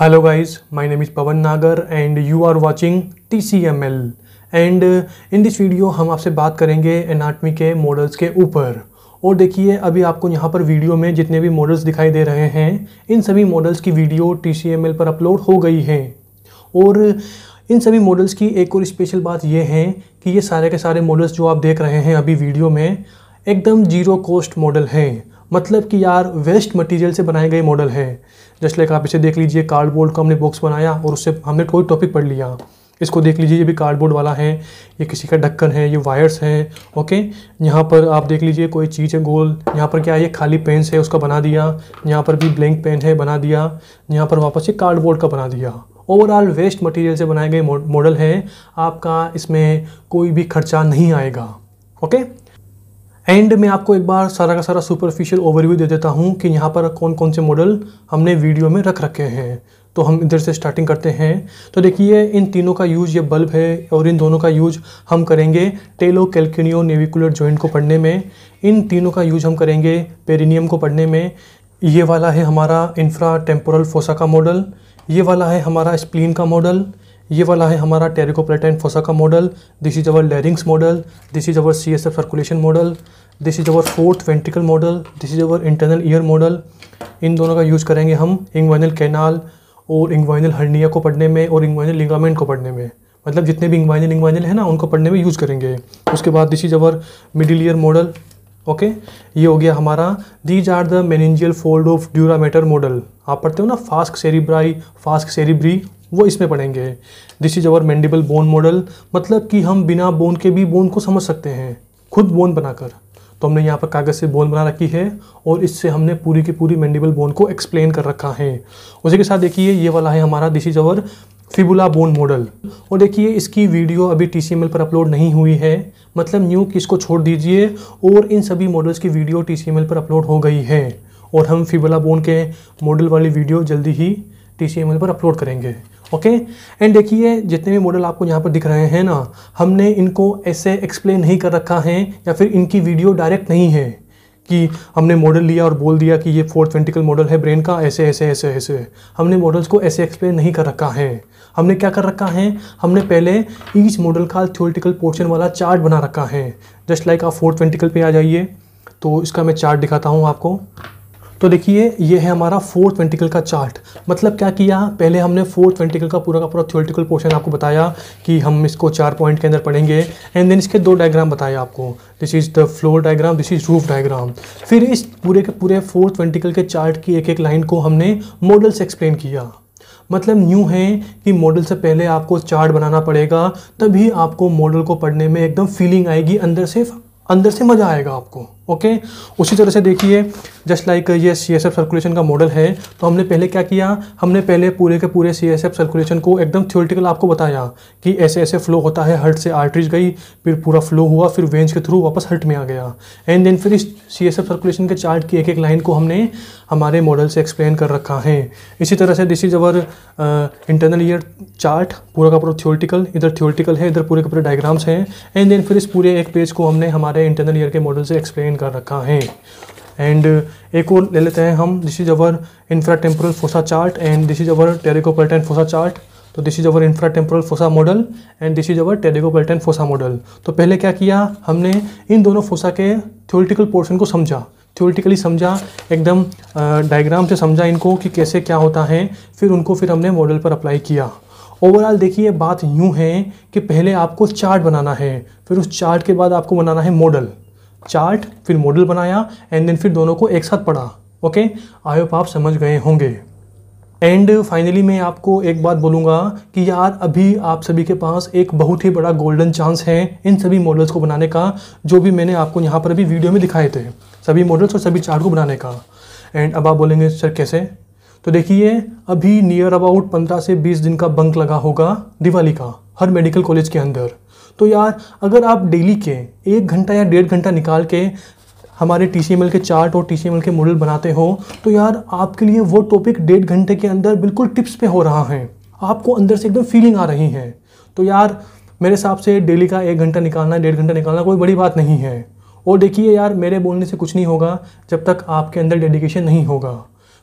hello guys my name is Pawan Nagar and you are watching TCML and in this video हम आपसे बात करेंगे anatomy के मॉडल्स के ऊपर और देखिए अभी आपको यहाँ पर वीडियो में जितने भी मॉडल्स दिखाई दे रहे हैं इन सभी मॉडल्स की वीडियो टीसीएमएल पर अपलोड हो गई है और इन सभी मॉडल्स की एक और स्पेशल बात यह है कि ये सारे के सारे मॉडल्स जो आप देख रहे हैं अभी वीडियो में एकदम जीरो कॉस्ट मॉडल हैं मतलब कि यार वेस्ट मटेरियल से बनाए गए मॉडल हैं जस्ट लाइक आप इसे देख लीजिए कार्डबोर्ड का हमने बॉक्स बनाया और उससे हमने कोई टॉपिक पढ़ लिया इसको देख लीजिए ये भी कार्डबोर्ड वाला है ये किसी का ढक्कन है ये वायर्स हैं ओके यहाँ पर आप देख लीजिए कोई चीज़ है गोल यहाँ पर क्या है ये खाली पेन है उसका बना दिया यहाँ पर भी ब्लैंक पेन है बना दिया यहाँ पर वापस ये कार्डबोर्ड का बना दिया ओवरऑल वेस्ट मटेरियल से बनाए गए मॉडल हैं आपका इसमें कोई भी खर्चा नहीं आएगा ओके एंड में आपको एक बार सारा का सारा सुपरफिशियल ओवरव्यू दे देता हूँ कि यहाँ पर कौन कौन से मॉडल हमने वीडियो में रख रखे हैं तो हम इधर से स्टार्टिंग करते हैं तो देखिए इन तीनों का यूज ये बल्ब है और इन दोनों का यूज हम करेंगे टेलो कैल्किनियो नेविकुलर जॉइंट को पढ़ने में इन तीनों का यूज हम करेंगे पेरिनियम को पढ़ने में ये वाला है हमारा इंफ्रा टेम्पोरल फोसा का मॉडल ये वाला है हमारा स्प्लीन का मॉडल ये वाला है हमारा टेरिकोप्लेटाइन फोसा का model this is our larynx model this is our C S F circulation model this is our fourth ventricle model this is our internal ear model इन दोनों का यूज़ करेंगे हम इंग्वाइनल कैनाल और इंग्वाइनल हर्निया को पढ़ने में और इंग्वाइनल लिगामेंट को पढ़ने में मतलब जितने भी इंग्वाइनल इंग्वाइनल है ना उनको पढ़ने में यूज़ करेंगे उसके बाद this is our middle ear model okay ये हो गया हमारा these are the meningeal fold of dura mater model आप पढ़ते हो ना फास्क सेरिब्राई फास्क सेरिब्री वो इसमें पढ़ेंगे this is our mandible bone model मतलब कि हम बिना बोन के भी बोन को समझ सकते हैं खुद बोन बनाकर तो हमने यहाँ पर कागज़ से बोन बना रखी है और इससे हमने पूरी की पूरी मैंडिबल बोन को एक्सप्लेन कर रखा है उसी के साथ देखिए ये वाला है हमारा this is our fibula bone model और देखिए इसकी वीडियो अभी टी पर अपलोड नहीं हुई है मतलब न्यू किस को छोड़ दीजिए और इन सभी मॉडल्स की वीडियो टी पर अपलोड हो गई है और हम फिबुला बोन के मॉडल वाली वीडियो जल्दी ही टी पर अपलोड करेंगे ओके एंड देखिए जितने भी मॉडल आपको यहाँ पर दिख रहे हैं ना हमने इनको ऐसे एक्सप्लेन नहीं कर रखा है या फिर इनकी वीडियो डायरेक्ट नहीं है कि हमने मॉडल लिया और बोल दिया कि ये फोर्थ वेंटिकल मॉडल है ब्रेन का ऐसे ऐसे ऐसे ऐसे हमने मॉडल्स को ऐसे एक्सप्लेन नहीं कर रखा है हमने क्या कर रखा है हमने पहले ईच मॉडल का थ्योरेटिकल पोर्शन वाला चार्ट बना रखा है जस्ट लाइक आप फोर्थ वेंटिकल पे आ जाइए तो इसका मैं चार्ट दिखाता हूँ आपको तो देखिए ये है हमारा फोर्थ वेंटिकल का चार्ट मतलब क्या किया पहले हमने फोर्थ वेंटिकल का पूरा का पूरा थ्योरेटिकल पोर्शन आपको बताया कि हम इसको चार पॉइंट के अंदर पढ़ेंगे एंड देन इसके दो डायग्राम बताए आपको this is the floor diagram this is roof diagram फिर इस पूरे के पूरे फोर्थ वेंटिकल के चार्ट की एक एक लाइन को हमने मॉडल से एक्सप्लेन किया मतलब न्यू है कि मॉडल से पहले आपको चार्ट बनाना पड़ेगा तभी आपको मॉडल को पढ़ने में एकदम फीलिंग आएगी अंदर से अंदर से मज़ा आएगा आपको ओके उसी तरह से देखिए जस्ट लाइक uh, ये सी एस एफ सर्कुलेशन का मॉडल है तो हमने पहले क्या किया हमने पहले पूरे के पूरे सी एस एफ सर्कुलेशन को एकदम थियोरटिकल आपको बताया कि ऐसे ऐसे फ्लो होता है हर्ट से आर्टरीज गई फिर पूरा फ्लो हुआ फिर वेंज के थ्रू वापस हर्ट में आ गया एंड देन फिर इस सी एस एफ सर्कुलेशन के चार्ट की एक एक लाइन को हमने हमारे मॉडल से एक्सप्लेन कर रखा है इसी तरह से this is our internal ear chart पूरा का पूरा थियोरटिकल इधर थियोरटिकल है इधर पूरे के पूरे डायग्राम्स हैं एंड देन फिर इस पूरे एक पेज को हमने हमारे इंटरनल ईयर के मॉडल से एक्सप्लेन मेंटेन कर रखा है एंड एक और ले लेते हैं हम this is our infra temporal fossa chart and this is our pterygopalatine fossa chart तो this is our infra temporal fossa model and this is our pterygopalatine fossa model तो पहले क्या किया हमने इन दोनों फोसा के थ्योरिटिकल पोर्शन को समझा थ्योरिटिकली समझा एकदम डायग्राम से समझा इनको कि कैसे क्या होता है फिर उनको फिर हमने मॉडल पर अप्लाई किया ओवरऑल देखिए बात यूँ है कि पहले आपको चार्ट बनाना है फिर उस चार्ट के बाद आपको बनाना है मॉडल चार्ट फिर मॉडल बनाया एंड देन फिर दोनों को एक साथ पढ़ा ओके आई होप आप समझ गए होंगे एंड फाइनली मैं आपको एक बात बोलूँगा कि यार अभी आप सभी के पास एक बहुत ही बड़ा गोल्डन चांस है इन सभी मॉडल्स को बनाने का जो भी मैंने आपको यहाँ पर अभी वीडियो में दिखाए थे सभी मॉडल्स और सभी चार्ट को बनाने का एंड अब आप बोलेंगे सर कैसे तो देखिए अभी नियर अबाउट पंद्रह से बीस दिन का बंक लगा होगा दिवाली का हर मेडिकल कॉलेज के अंदर तो यार अगर आप डेली के एक घंटा या डेढ़ घंटा निकाल के हमारे टी के चार्ट और टी के मॉडल बनाते हो तो यार आपके लिए वो टॉपिक डेढ़ घंटे के अंदर बिल्कुल टिप्स पे हो रहा है आपको अंदर से एकदम फीलिंग आ रही है तो यार मेरे हिसाब से डेली का एक घंटा निकालना डेढ़ घंटा निकालना कोई बड़ी बात नहीं है और देखिए यार मेरे बोलने से कुछ नहीं होगा जब तक आपके अंदर डेडिकेशन नहीं होगा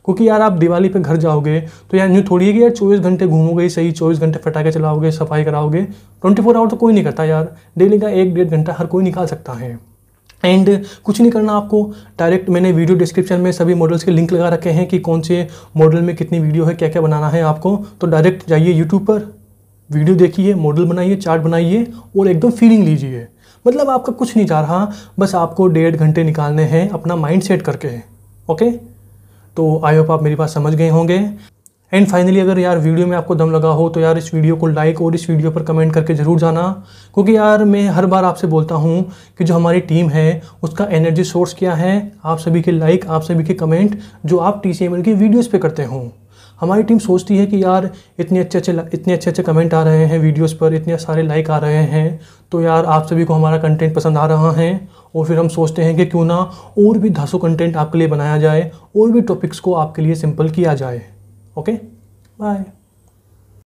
क्योंकि यार आप दिवाली पे घर जाओगे तो यार यूँ थोड़ी है कि यार चौबीस घंटे घूमोगे सही चौबीस घंटे फटाके चलाओगे सफाई कराओगे ट्वेंटी फोर आवर तो कोई नहीं करता यार डेली का एक डेढ़ घंटा हर कोई निकाल सकता है एंड कुछ नहीं करना आपको डायरेक्ट मैंने वीडियो डिस्क्रिप्शन में सभी मॉडल्स के लिंक लगा रखे हैं कि कौन से मॉडल में कितनी वीडियो है क्या क्या बनाना है आपको तो डायरेक्ट जाइए यूट्यूब पर वीडियो देखिए मॉडल बनाइए चार्ट बनाइए और एकदम फीलिंग लीजिए मतलब आपका कुछ नहीं जा रहा बस आपको डेढ़ घंटे निकालने हैं अपना माइंड सेट करके ओके तो आई होप आप मेरी बात समझ गए होंगे एंड फाइनली अगर यार वीडियो में आपको दम लगा हो तो यार इस वीडियो को लाइक और इस वीडियो पर कमेंट करके ज़रूर जाना क्योंकि यार मैं हर बार आपसे बोलता हूँ कि जो हमारी टीम है उसका एनर्जी सोर्स क्या है आप सभी के लाइक आप सभी के कमेंट जो आप टी सी एम एल की वीडियोज़ पर करते हों हमारी टीम सोचती है कि यार इतने अच्छे अच्छे इतने अच्छे अच्छे कमेंट आ रहे हैं वीडियोस पर इतने सारे लाइक आ रहे हैं तो यार आप सभी को हमारा कंटेंट पसंद आ रहा है और फिर हम सोचते हैं कि क्यों ना और भी धासु कंटेंट आपके लिए बनाया जाए और भी टॉपिक्स को आपके लिए सिंपल किया जाए ओके बाय